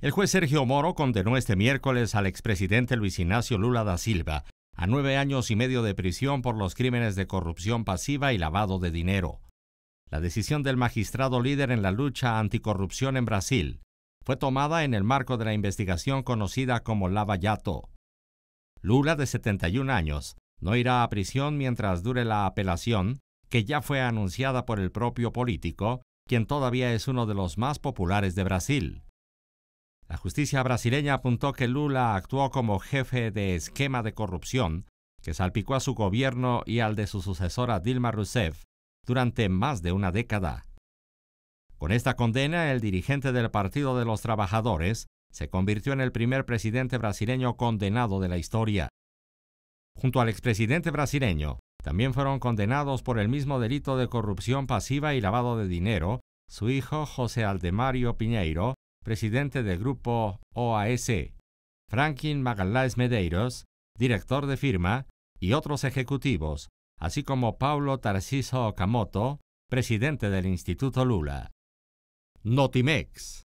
El juez Sergio Moro condenó este miércoles al expresidente Luis Ignacio Lula da Silva a nueve años y medio de prisión por los crímenes de corrupción pasiva y lavado de dinero. La decisión del magistrado líder en la lucha anticorrupción en Brasil fue tomada en el marco de la investigación conocida como Lava Yato. Lula, de 71 años, no irá a prisión mientras dure la apelación, que ya fue anunciada por el propio político, quien todavía es uno de los más populares de Brasil. La justicia brasileña apuntó que Lula actuó como jefe de esquema de corrupción que salpicó a su gobierno y al de su sucesora Dilma Rousseff durante más de una década. Con esta condena, el dirigente del Partido de los Trabajadores se convirtió en el primer presidente brasileño condenado de la historia. Junto al expresidente brasileño, también fueron condenados por el mismo delito de corrupción pasiva y lavado de dinero su hijo José Aldemario Piñeiro presidente del grupo OAS, Franklin Magaláes Medeiros, director de firma, y otros ejecutivos, así como Paulo Tarciso Okamoto, presidente del Instituto Lula. Notimex.